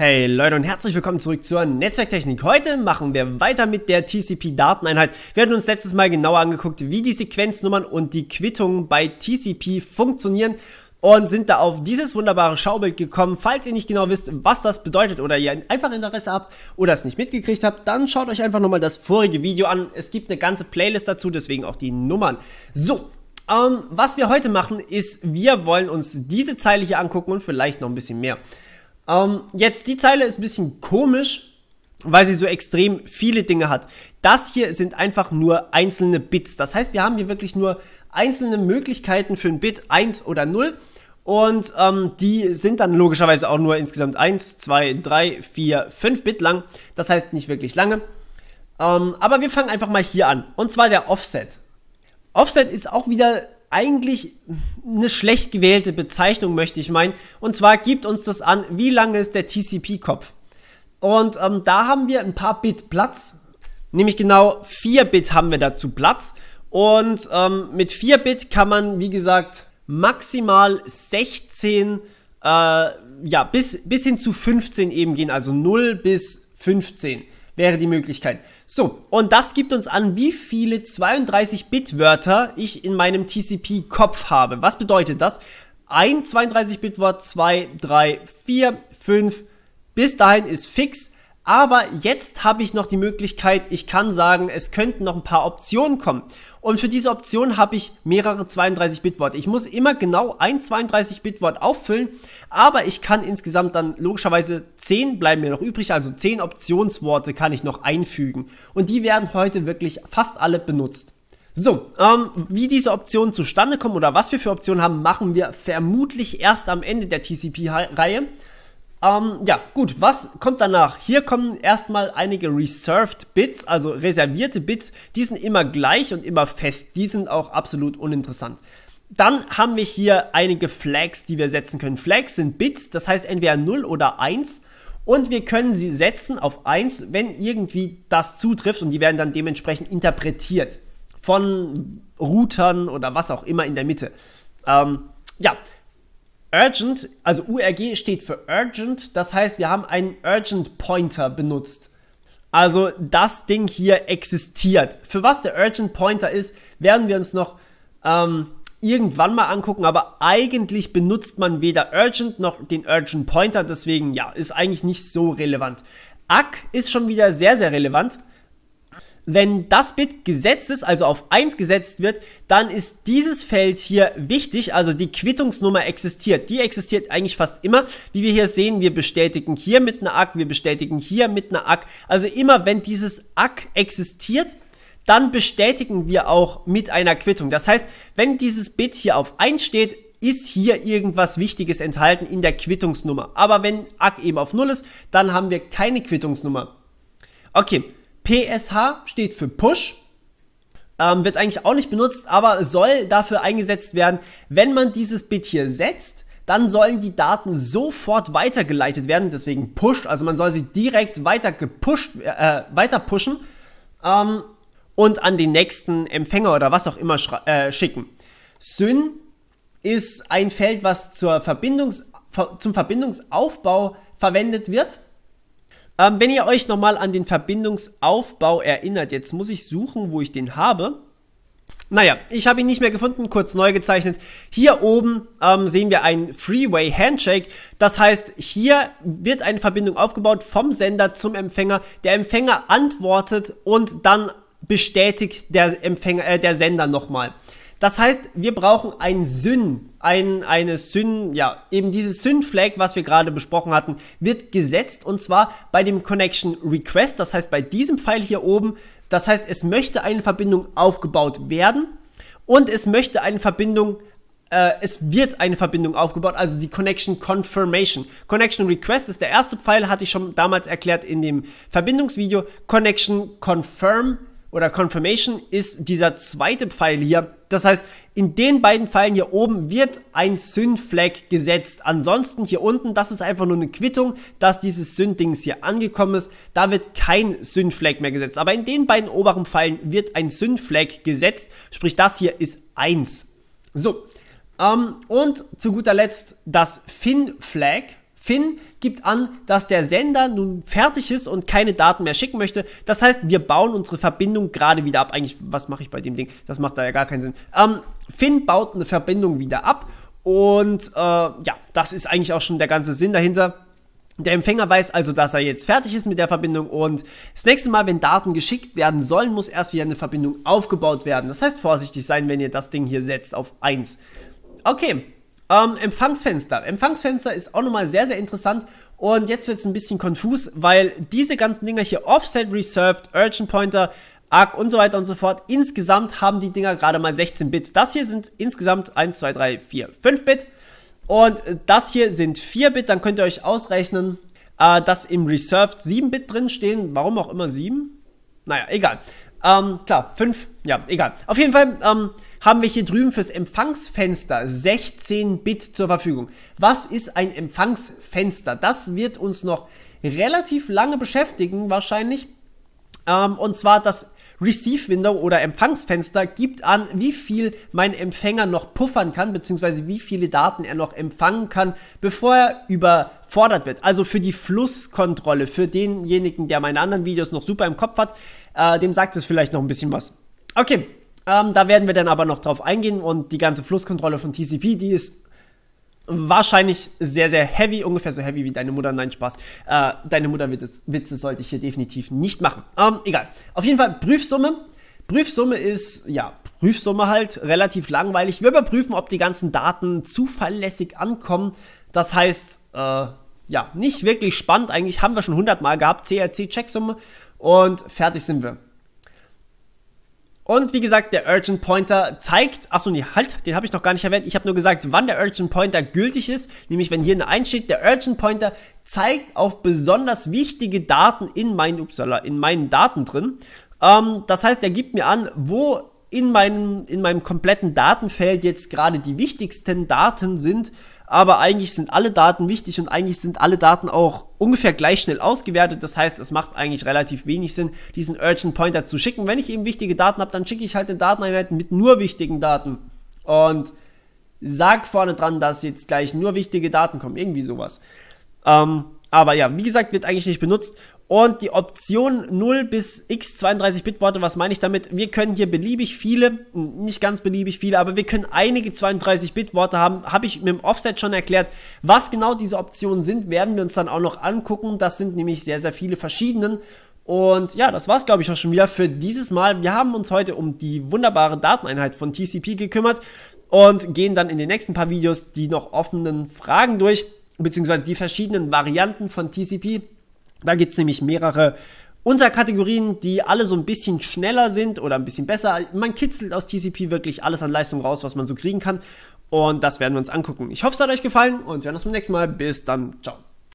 Hey Leute und herzlich willkommen zurück zur Netzwerktechnik. Heute machen wir weiter mit der TCP-Dateneinheit. Wir hatten uns letztes Mal genauer angeguckt, wie die Sequenznummern und die Quittungen bei TCP funktionieren und sind da auf dieses wunderbare Schaubild gekommen. Falls ihr nicht genau wisst, was das bedeutet oder ihr einfach Interesse habt oder es nicht mitgekriegt habt, dann schaut euch einfach nochmal das vorige Video an. Es gibt eine ganze Playlist dazu, deswegen auch die Nummern. So, ähm, was wir heute machen ist, wir wollen uns diese Zeile hier angucken und vielleicht noch ein bisschen mehr. Ähm, jetzt, die Zeile ist ein bisschen komisch, weil sie so extrem viele Dinge hat. Das hier sind einfach nur einzelne Bits. Das heißt, wir haben hier wirklich nur einzelne Möglichkeiten für ein Bit 1 oder 0. Und ähm, die sind dann logischerweise auch nur insgesamt 1, 2, 3, 4, 5 Bit lang. Das heißt nicht wirklich lange. Ähm, aber wir fangen einfach mal hier an. Und zwar der Offset. Offset ist auch wieder eigentlich eine schlecht gewählte Bezeichnung, möchte ich meinen. Und zwar gibt uns das an, wie lange ist der TCP-Kopf. Und ähm, da haben wir ein paar Bit Platz, nämlich genau 4 Bit haben wir dazu Platz. Und ähm, mit 4 Bit kann man, wie gesagt, maximal 16, äh, ja, bis, bis hin zu 15 eben gehen, also 0 bis 15 wäre die Möglichkeit. So, und das gibt uns an, wie viele 32-Bit-Wörter ich in meinem TCP-Kopf habe. Was bedeutet das? Ein 32-Bit-Wort, 2, 3, 4, 5. Bis dahin ist fix aber jetzt habe ich noch die Möglichkeit, ich kann sagen, es könnten noch ein paar Optionen kommen. Und für diese Option habe ich mehrere 32-Bit-Worte. Ich muss immer genau ein 32-Bit-Wort auffüllen, aber ich kann insgesamt dann logischerweise 10 bleiben mir noch übrig, also 10 Optionsworte kann ich noch einfügen. Und die werden heute wirklich fast alle benutzt. So, ähm, wie diese Optionen zustande kommen oder was wir für Optionen haben, machen wir vermutlich erst am Ende der TCP-Reihe. Ähm, ja, gut, was kommt danach? Hier kommen erstmal einige Reserved Bits, also reservierte Bits. Die sind immer gleich und immer fest. Die sind auch absolut uninteressant. Dann haben wir hier einige Flags, die wir setzen können. Flags sind Bits, das heißt entweder 0 oder 1. Und wir können sie setzen auf 1, wenn irgendwie das zutrifft und die werden dann dementsprechend interpretiert von Routern oder was auch immer in der Mitte. Ähm, ja, Urgent, also URG steht für Urgent, das heißt, wir haben einen Urgent Pointer benutzt. Also das Ding hier existiert. Für was der Urgent Pointer ist, werden wir uns noch ähm, irgendwann mal angucken, aber eigentlich benutzt man weder Urgent noch den Urgent Pointer, deswegen ja, ist eigentlich nicht so relevant. Ack ist schon wieder sehr, sehr relevant. Wenn das Bit gesetzt ist, also auf 1 gesetzt wird, dann ist dieses Feld hier wichtig, also die Quittungsnummer existiert. Die existiert eigentlich fast immer. Wie wir hier sehen, wir bestätigen hier mit einer ACK, wir bestätigen hier mit einer ACK. Also immer wenn dieses ACK existiert, dann bestätigen wir auch mit einer Quittung. Das heißt, wenn dieses Bit hier auf 1 steht, ist hier irgendwas Wichtiges enthalten in der Quittungsnummer. Aber wenn ACK eben auf 0 ist, dann haben wir keine Quittungsnummer. Okay, PSH steht für Push. Ähm, wird eigentlich auch nicht benutzt, aber soll dafür eingesetzt werden, wenn man dieses Bit hier setzt, dann sollen die Daten sofort weitergeleitet werden, deswegen Push, also man soll sie direkt weiter gepusht, äh, äh, weiter pushen ähm, und an den nächsten Empfänger oder was auch immer äh, schicken. Syn ist ein Feld, was zur Verbindungs zum Verbindungsaufbau verwendet wird. Ähm, wenn ihr euch nochmal an den Verbindungsaufbau erinnert, jetzt muss ich suchen, wo ich den habe. Naja, ich habe ihn nicht mehr gefunden, kurz neu gezeichnet. Hier oben ähm, sehen wir einen Freeway Handshake. Das heißt, hier wird eine Verbindung aufgebaut vom Sender zum Empfänger. Der Empfänger antwortet und dann bestätigt der Empfänger, äh, der Sender nochmal. Das heißt, wir brauchen ein Syn, ein, eine Syn, ja, eben dieses Syn-Flag, was wir gerade besprochen hatten, wird gesetzt und zwar bei dem Connection Request, das heißt bei diesem Pfeil hier oben, das heißt, es möchte eine Verbindung aufgebaut werden und es möchte eine Verbindung äh, es wird eine Verbindung aufgebaut, also die Connection Confirmation. Connection Request ist der erste Pfeil, hatte ich schon damals erklärt in dem Verbindungsvideo. Connection Confirm oder Confirmation ist dieser zweite Pfeil hier. Das heißt, in den beiden Pfeilen hier oben wird ein Sync-Flag gesetzt. Ansonsten hier unten, das ist einfach nur eine Quittung, dass dieses Sync-Dings hier angekommen ist. Da wird kein Sync-Flag mehr gesetzt. Aber in den beiden oberen Pfeilen wird ein Sync-Flag gesetzt. Sprich, das hier ist 1. So, ähm, und zu guter Letzt das Fin-Flag. Finn gibt an, dass der Sender nun fertig ist und keine Daten mehr schicken möchte. Das heißt, wir bauen unsere Verbindung gerade wieder ab. Eigentlich, was mache ich bei dem Ding? Das macht da ja gar keinen Sinn. Ähm, Finn baut eine Verbindung wieder ab und äh, ja, das ist eigentlich auch schon der ganze Sinn dahinter. Der Empfänger weiß also, dass er jetzt fertig ist mit der Verbindung und das nächste Mal, wenn Daten geschickt werden sollen, muss erst wieder eine Verbindung aufgebaut werden. Das heißt, vorsichtig sein, wenn ihr das Ding hier setzt auf 1. Okay, ähm, Empfangsfenster. Empfangsfenster ist auch nochmal sehr, sehr interessant. Und jetzt wird es ein bisschen konfus, weil diese ganzen Dinger hier, Offset Reserved, Urgent Pointer, ARC und so weiter und so fort, insgesamt haben die Dinger gerade mal 16 Bit. Das hier sind insgesamt 1, 2, 3, 4, 5 Bit. Und das hier sind 4 Bit. Dann könnt ihr euch ausrechnen, äh, dass im Reserved 7 Bit drin stehen. Warum auch immer 7? Naja, egal. Ähm, klar, 5, ja, egal. Auf jeden Fall, ähm, haben wir hier drüben fürs Empfangsfenster 16 Bit zur Verfügung. Was ist ein Empfangsfenster? Das wird uns noch relativ lange beschäftigen wahrscheinlich. Ähm, und zwar das Receive Window oder Empfangsfenster gibt an, wie viel mein Empfänger noch puffern kann, beziehungsweise wie viele Daten er noch empfangen kann, bevor er überfordert wird. Also für die Flusskontrolle, für denjenigen, der meine anderen Videos noch super im Kopf hat, äh, dem sagt es vielleicht noch ein bisschen was. Okay, ähm, da werden wir dann aber noch drauf eingehen und die ganze Flusskontrolle von TCP, die ist wahrscheinlich sehr, sehr heavy, ungefähr so heavy wie deine Mutter. Nein, Spaß. Äh, deine Mutter Witz, Witze sollte ich hier definitiv nicht machen. Ähm, egal. Auf jeden Fall Prüfsumme. Prüfsumme ist, ja, Prüfsumme halt relativ langweilig. Wir überprüfen, ob die ganzen Daten zuverlässig ankommen. Das heißt, äh, ja, nicht wirklich spannend. Eigentlich haben wir schon 100 Mal gehabt. CRC-Checksumme und fertig sind wir. Und wie gesagt, der Urgent Pointer zeigt, achso, nee, halt, den habe ich noch gar nicht erwähnt. Ich habe nur gesagt, wann der Urgent Pointer gültig ist, nämlich wenn hier eine 1 steht, der Urgent Pointer zeigt auf besonders wichtige Daten in meinen, upsala, in meinen Daten drin. Ähm, das heißt, er gibt mir an, wo in meinem, in meinem kompletten Datenfeld jetzt gerade die wichtigsten Daten sind, aber eigentlich sind alle Daten wichtig und eigentlich sind alle Daten auch ungefähr gleich schnell ausgewertet. Das heißt, es macht eigentlich relativ wenig Sinn, diesen Urgent Pointer zu schicken. Wenn ich eben wichtige Daten habe, dann schicke ich halt den Dateneinheiten mit nur wichtigen Daten. Und sag vorne dran, dass jetzt gleich nur wichtige Daten kommen. Irgendwie sowas. Ähm, aber ja, wie gesagt, wird eigentlich nicht benutzt. Und die Option 0 bis x32-Bit-Worte, was meine ich damit? Wir können hier beliebig viele, hm, nicht ganz beliebig viele, aber wir können einige 32-Bit-Worte haben. Habe ich mit dem Offset schon erklärt. Was genau diese Optionen sind, werden wir uns dann auch noch angucken. Das sind nämlich sehr, sehr viele verschiedenen. Und ja, das war's, glaube ich, auch schon wieder für dieses Mal. Wir haben uns heute um die wunderbare Dateneinheit von TCP gekümmert und gehen dann in den nächsten paar Videos die noch offenen Fragen durch beziehungsweise die verschiedenen Varianten von TCP. Da gibt es nämlich mehrere Unterkategorien, die alle so ein bisschen schneller sind oder ein bisschen besser. Man kitzelt aus TCP wirklich alles an Leistung raus, was man so kriegen kann. Und das werden wir uns angucken. Ich hoffe, es hat euch gefallen und wir sehen uns beim nächsten Mal. Bis dann. Ciao.